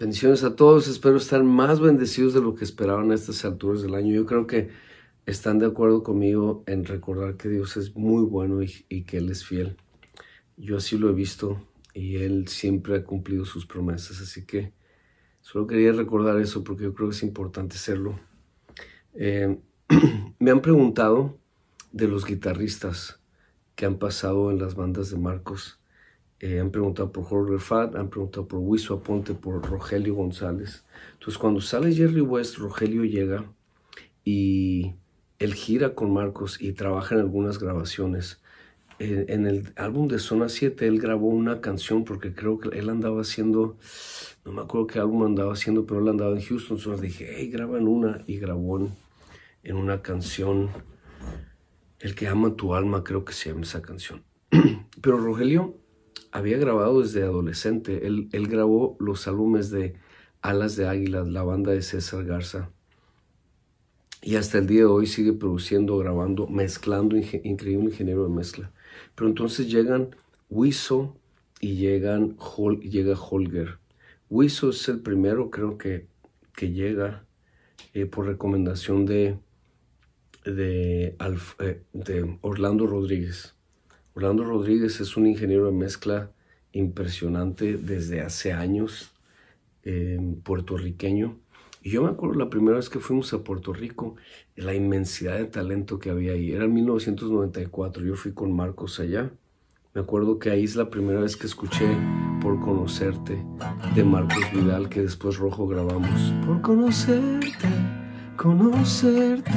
Bendiciones a todos. Espero estar más bendecidos de lo que esperaban a estas alturas del año. Yo creo que están de acuerdo conmigo en recordar que Dios es muy bueno y, que Él es fiel. Yo así lo he visto y Él siempre ha cumplido sus promesas. Así que solo quería recordar eso porque yo creo que es importante hacerlo. Eh, me han preguntado de los guitarristas que han pasado en las bandas de Marcos. Eh, han preguntado por Jorge Fat, han preguntado por Wiso Aponte, por Rogelio González. Entonces, cuando sale Jerry West, Rogelio llega y él gira con Marcos y trabaja en algunas grabaciones. en el álbum de Zona 7, él grabó una canción porque creo que él andaba haciendo, no me acuerdo qué álbum andaba haciendo, pero él andaba en Houston. Entonces dije, hey, graban una y grabó en, en una canción. El que ama tu alma, creo que se llama esa canción. Pero Rogelio había grabado desde adolescente. Él, él grabó los álbumes de Alas de Águilas, la banda de César Garza. Y hasta el día de hoy sigue produciendo, grabando, mezclando, increíble ingeniero de mezcla. Pero entonces llegan Wiso y llegan llega Holger. Wiso es el primero, creo que, que llega eh, por recomendación de, de, eh, de Orlando Rodríguez. Orlando Rodríguez es un ingeniero de mezcla impresionante desde hace años, em, puertorriqueño. Y yo me acuerdo la primera vez que fuimos a Puerto Rico, la inmensidad de talento que había ahí. Era en 1994, yo fui con Marcos allá. Me acuerdo que ahí es la primera vez que escuché Por Conocerte de Marcos Vidal, que después Rojo grabamos. Por conocerte, conocerte.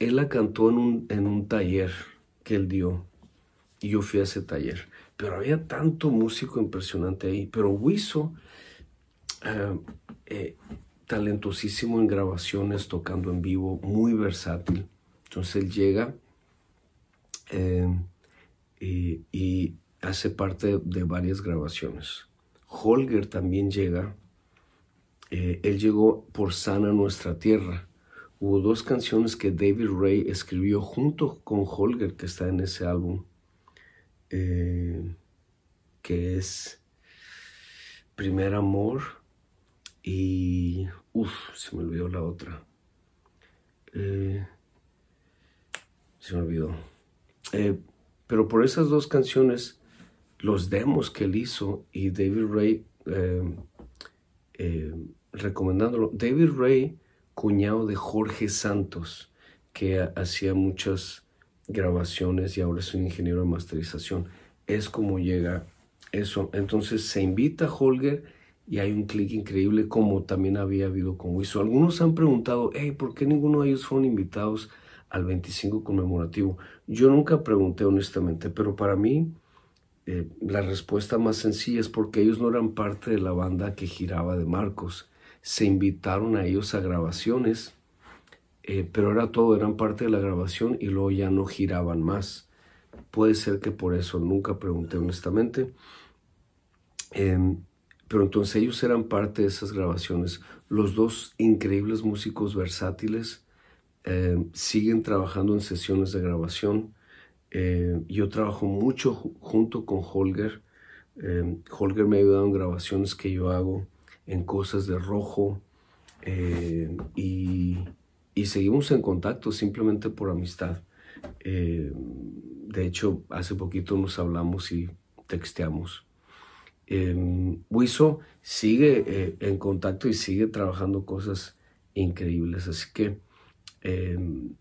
Él la cantó un, en un taller que él dio y yo fui a ese taller. Pero había tanto músico impresionante ahí. Pero Wiso, eh, eh, talentosísimo en grabaciones, tocando en vivo, muy versátil. Entonces él llega eh, y, hace parte de varias grabaciones. Holger también llega. él llegó por Sana Nuestra Tierra. Hubo dos canciones que David Ray escribió junto con Holger, que está en ese álbum. Eh, que es Primer Amor y... Uf, se me olvidó la otra. Eh, se me olvidó. Eh, pero por esas dos canciones, los demos que él hizo y David Ray em, em, recomendándolo. David Ray, cuñado de Jorge Santos, que hacía muchas grabaciones y ahora es un ingeniero de masterización. Es como llega eso. Entonces se invita a Holger y hay un clic increíble como también había habido con Wiso. Algunos han preguntado, hey, ¿por qué ninguno de ellos fueron invitados al 25 conmemorativo? Yo nunca pregunté honestamente, pero para mí eh, la respuesta más sencilla es porque ellos no eran parte de la banda que giraba de Marcos. Se invitaron a ellos a grabaciones eh, pero era todo, eran parte de la grabación y luego ya no giraban más. Puede ser que por eso, nunca pregunté honestamente. Em, pero entonces ellos eran parte de esas grabaciones. Los dos increíbles músicos versátiles em, siguen trabajando en sesiones de grabación. Em, yo trabajo mucho junto con Holger. Holger me ha ayudado en grabaciones que yo hago, en cosas de rojo y y seguimos en contacto simplemente por amistad. Eh, de hecho, hace poquito nos hablamos y texteamos. Eh, Wiso sigue eh, en contacto y sigue trabajando cosas increíbles. Así que em,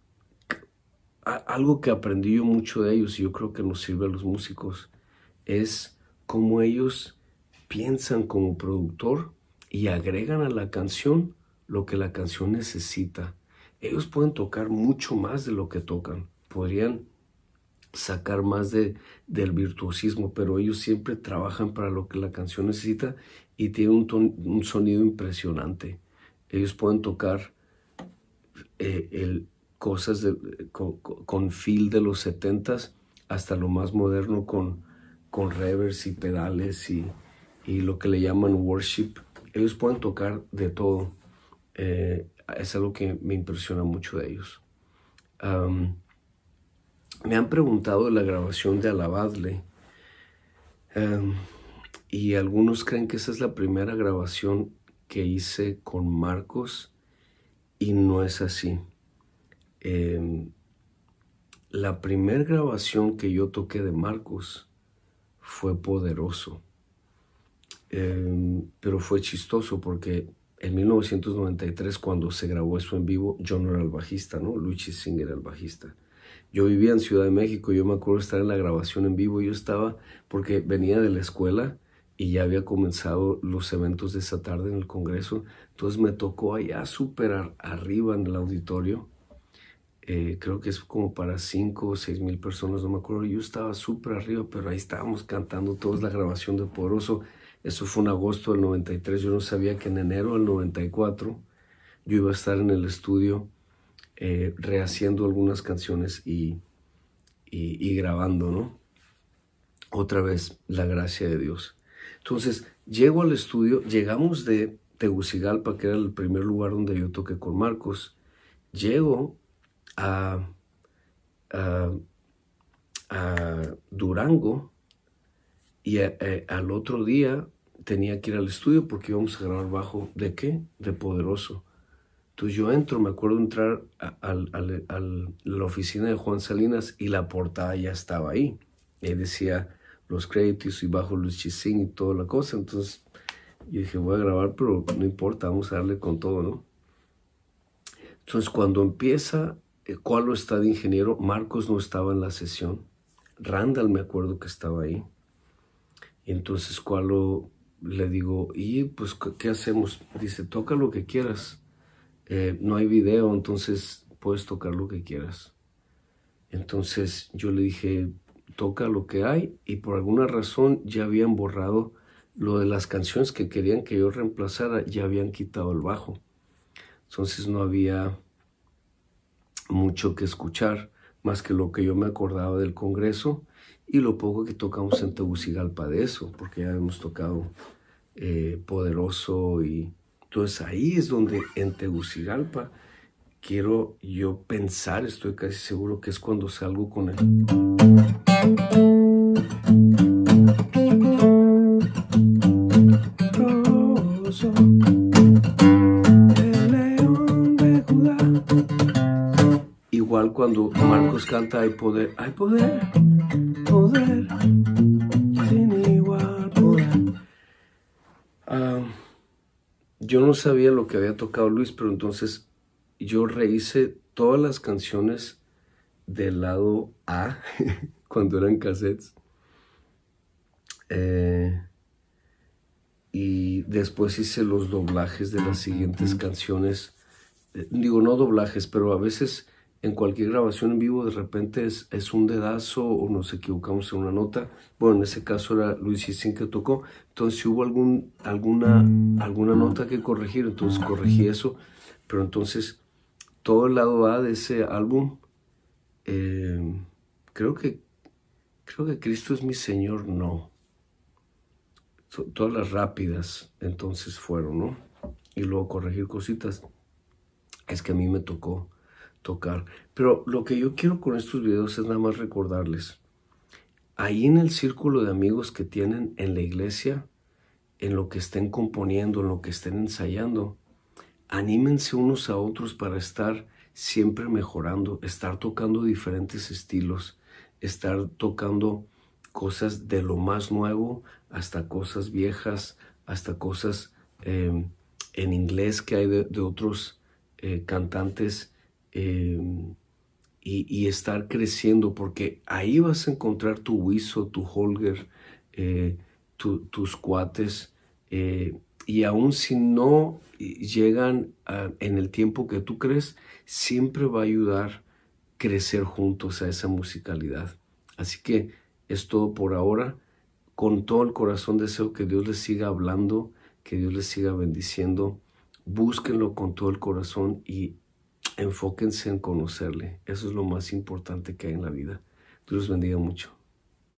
algo que aprendí yo mucho de ellos y yo creo que nos sirve a los músicos es cómo ellos piensan como productor y agregan a la canción lo que la canción necesita ellos pueden tocar mucho más de lo que tocan, podrían sacar más de, del virtuosismo, pero ellos siempre trabajan para lo que la canción necesita y tiene un, sonido impresionante. Ellos pueden tocar eh, el, cosas con, feel de los 70s hasta lo más moderno con, con revers y pedales y, lo que le llaman worship. Ellos pueden tocar de todo. Eh, es algo que me impresiona mucho de ellos. me han preguntado de la grabación de Alabadle y algunos creen que esa es la primera grabación que hice con Marcos y no es así. Em, la primera grabación que yo toqué de Marcos fue poderoso, em, pero fue chistoso porque en 1993, cuando se grabó eso en vivo, yo no era el bajista, ¿no? Luigi Singer era el bajista. Yo vivía en Ciudad de México, yo me acuerdo estar en la grabación en vivo, yo estaba, porque venía de la escuela y ya había comenzado los eventos de esa tarde en el Congreso, entonces me tocó allá súper arriba en el auditorio, eh, creo que es como para 5 o 6 mil personas, no me acuerdo, yo estaba súper arriba, pero ahí estábamos cantando todos la grabación de Poroso eso fue en agosto del 93. Yo no sabía que en enero del 94 yo iba a estar en el estudio eh, rehaciendo algunas canciones y, y, grabando, ¿no? Otra vez, la gracia de Dios. Entonces, llego al estudio, llegamos de Tegucigalpa, que era el primer lugar donde yo toqué con Marcos. Llego a, a, Durango y eh, al otro día tenía que ir al estudio porque íbamos a grabar bajo. ¿De qué? De Poderoso. Entonces yo entro, me acuerdo entrar a, la oficina de Juan Salinas y la portada ya estaba ahí. Él decía los créditos y bajo Luis Chisín y toda la cosa. Entonces yo dije, voy a grabar, pero no importa, vamos a darle con todo, ¿no? Entonces cuando empieza, eh, Cualo está de ingeniero, Marcos no estaba en la sesión, Randall me acuerdo que estaba ahí. Entonces Cualo le digo, ¿y pues qué hacemos? Dice, toca lo que quieras. Eh, no hay video, entonces puedes tocar lo que quieras. Entonces yo le dije, toca lo que hay y por alguna razón ya habían borrado lo de las canciones que querían que yo reemplazara, ya habían quitado el bajo. Entonces no había mucho que escuchar, más que lo que yo me acordaba del Congreso y lo poco que tocamos en Tegucigalpa de eso, porque ya hemos tocado eh, poderoso. Y entonces ahí es donde en Tegucigalpa quiero yo pensar, estoy casi seguro que es cuando salgo con él. Igual cuando Marcos canta hay poder, hay poder, poder. yo no sabía lo que había tocado Luis, pero entonces yo rehice todas las canciones del lado A, cuando eran cassettes. Eh, y después hice los doblajes de las siguientes canciones. Eh, digo, no doblajes, pero a veces en cualquier grabación en vivo de repente es, un dedazo o nos equivocamos en una nota. Bueno, en ese caso era Luis y que tocó. Entonces si hubo alguna, mm. alguna nota que corregir, entonces corregí eso. Pero entonces todo el lado A de ese álbum, eh, creo que creo que Cristo es mi Señor, no. todas las rápidas entonces fueron, ¿no? Y luego corregir cositas. Es que a mí me tocó tocar. Pero lo que yo quiero con estos videos es nada más recordarles, ahí en el círculo de amigos que tienen en la iglesia, en lo que estén componiendo, en lo que estén ensayando, anímense unos a otros para estar siempre mejorando, estar tocando diferentes estilos, estar tocando cosas de lo más nuevo hasta cosas viejas, hasta cosas em, en inglés que hay de, otros eh, cantantes Em, y, estar creciendo, porque ahí vas a encontrar tu Wiso, tu Holger, eh, tus cuates, eh, y aun si no llegan en el tiempo que tú crees, siempre va a ayudar crecer juntos a esa musicalidad. Así que es todo por ahora. Con todo el corazón deseo que Dios les siga hablando, que Dios les siga bendiciendo. Búsquenlo con todo el corazón y enfóquense en conocerle. Eso es lo más importante que hay en la vida. Dios los bendiga mucho.